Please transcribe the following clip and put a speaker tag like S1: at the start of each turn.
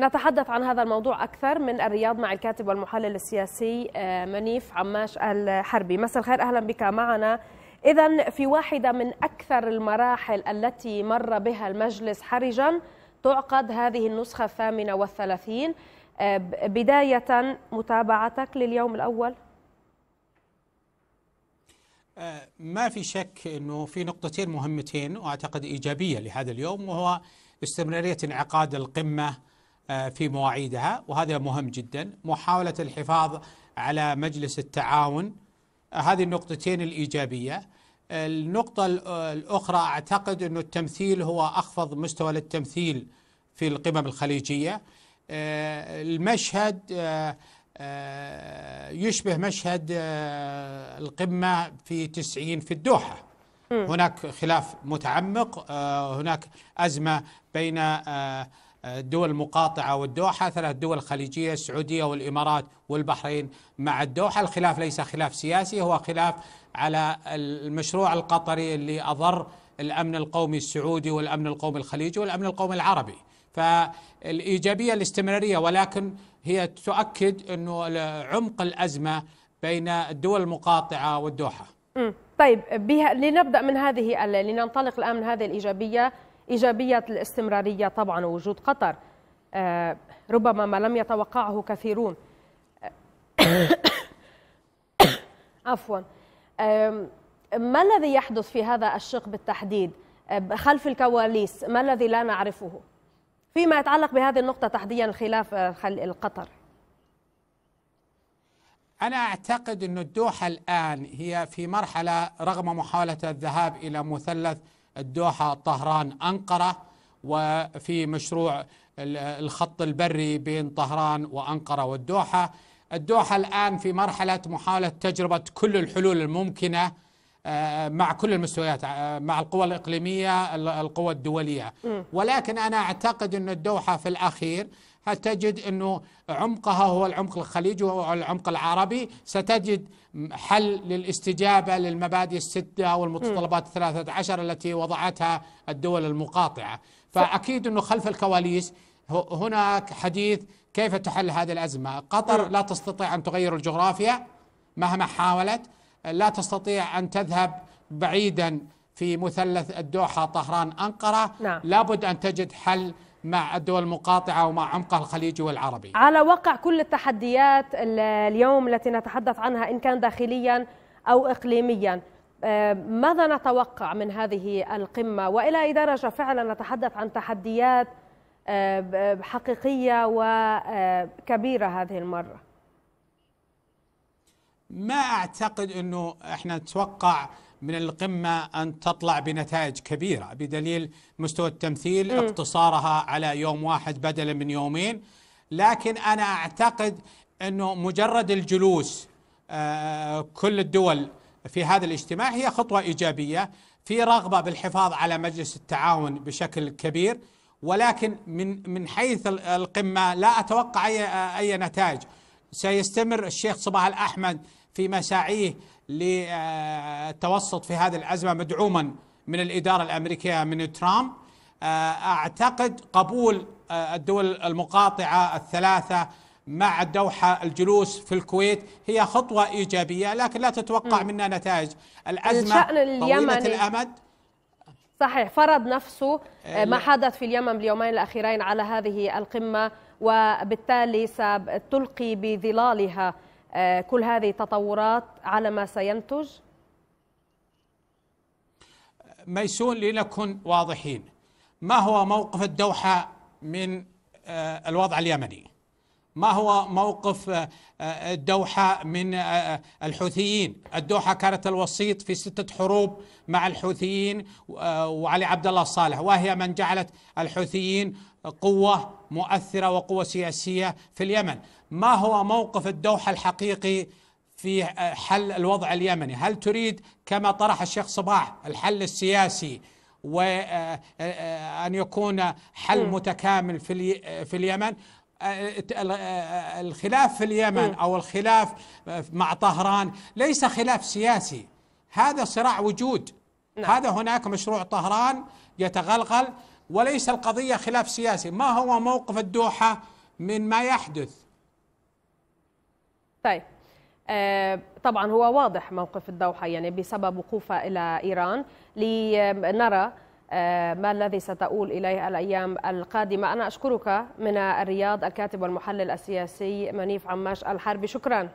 S1: نتحدث عن هذا الموضوع أكثر من الرياض مع الكاتب والمحلل السياسي آه، منيف عماش الحربي مساء الخير أهلا بك معنا إذا في واحدة من أكثر المراحل التي مر بها المجلس حرجا تعقد هذه النسخة الثامنة والثلاثين آه، بداية متابعتك لليوم الأول
S2: آه، ما في شك أنه في نقطتين مهمتين وأعتقد إيجابية لهذا اليوم وهو استمرارية انعقاد القمة آه، في مواعيدها وهذا مهم جدا محاولة الحفاظ على مجلس التعاون آه، هذه النقطتين الإيجابية آه، النقطة الأخرى أعتقد أن التمثيل هو أخفض مستوى للتمثيل في القمم الخليجية المشهد يشبه مشهد القمة في تسعين في الدوحة هناك خلاف متعمق هناك أزمة بين الدول المقاطعة والدوحة ثلاث دول خليجية السعودية والإمارات والبحرين مع الدوحة الخلاف ليس خلاف سياسي هو خلاف على المشروع القطري اللي أضر الأمن القومي السعودي والأمن القومي الخليجي والأمن القومي العربي فالإيجابية الاستمرارية ولكن هي تؤكد أنه عمق الأزمة بين الدول المقاطعة والدوحة
S1: طيب بها لنبدأ من هذه لننطلق الآن من هذه الإيجابية إيجابية الاستمرارية طبعا وجود قطر آه، ربما ما لم يتوقعه كثيرون عفوا ما الذي يحدث في هذا الشق بالتحديد آه، خلف الكواليس ما الذي لا نعرفه فيما يتعلق بهذه النقطة تحديدا الخلاف آه، القطر
S2: أنا أعتقد أن الدوحة الآن هي في مرحلة رغم محاولة الذهاب إلى مثلث الدوحة طهران أنقرة وفي مشروع الخط البري بين طهران وأنقرة والدوحة الدوحة الآن في مرحلة محاولة تجربة كل الحلول الممكنة آه، مع كل المستويات آه، مع القوى الإقليمية القوى الدولية ولكن أنا أعتقد أن الدوحة في الأخير هتجد أنه عمقها هو العمق الخليجي وهو العمق العربي ستجد حل للاستجابة للمبادئ الستة والمتطلبات الثلاثة عشر التي وضعتها الدول المقاطعة فأكيد أنه خلف الكواليس هناك حديث كيف تحل هذه الأزمة قطر لا تستطيع أن تغير الجغرافيا مهما حاولت لا تستطيع أن تذهب بعيدا في مثلث الدوحة طهران أنقرة نعم. لابد أن تجد حل مع الدول المقاطعة ومع عمق الخليج والعربي
S1: على وقع كل التحديات اليوم التي نتحدث عنها إن كان داخليا أو إقليميا آه، ماذا نتوقع من هذه القمة وإلى أي درجة فعلا نتحدث عن تحديات آه، حقيقية وكبيرة هذه المرة
S2: ما اعتقد انه احنا نتوقع من القمه ان تطلع بنتائج كبيره بدليل مستوى التمثيل م. اقتصارها على يوم واحد بدلا من يومين لكن انا اعتقد انه مجرد الجلوس آه، كل الدول في هذا الاجتماع هي خطوه ايجابيه في رغبه بالحفاظ على مجلس التعاون بشكل كبير ولكن من من حيث القمه لا اتوقع اي آه، اي نتائج سيستمر الشيخ صباح الاحمد في مساعيه للتوسط في هذه الازمه مدعوما من الاداره الامريكيه من ترامب آه، اعتقد قبول آه، الدول المقاطعه الثلاثه مع الدوحة الجلوس في الكويت هي خطوة إيجابية لكن لا تتوقع م. منا نتائج الأزمة طويلة الأمد
S1: صحيح فرض نفسه آه، ما حدث في اليمن اليومين الأخيرين على هذه القمة وبالتالي ستلقي بظلالها آه، كل هذه التطورات على ما سينتج
S2: ميسون لنكن واضحين ما هو موقف الدوحة من آه، الوضع اليمني ما هو موقف آه، آه، الدوحة من آه، الحوثيين الدوحة كانت الوسيط في ستة حروب مع الحوثيين وعلي عبد الله صالح وهي من جعلت الحوثيين قوة مؤثرة وقوة سياسية في اليمن ما هو موقف الدوحة الحقيقي في حل الوضع اليمني هل تريد كما طرح الشيخ صباح الحل السياسي وأن يكون حل متكامل في اليمن الخلاف في اليمن او الخلاف مع طهران ليس خلاف سياسي هذا صراع وجود نعم. هذا هناك مشروع طهران يتغلغل وليس القضيه خلاف سياسي ما هو موقف الدوحه من ما يحدث
S1: طيب آه، طبعا هو واضح موقف الدوحه يعني بسبب وقوفها الى ايران لنرى آه، ما الذي ستؤول إليه الأيام القادمة أنا أشكرك من الرياض الكاتب والمحلل السياسي منيف عماش الحربي شكراً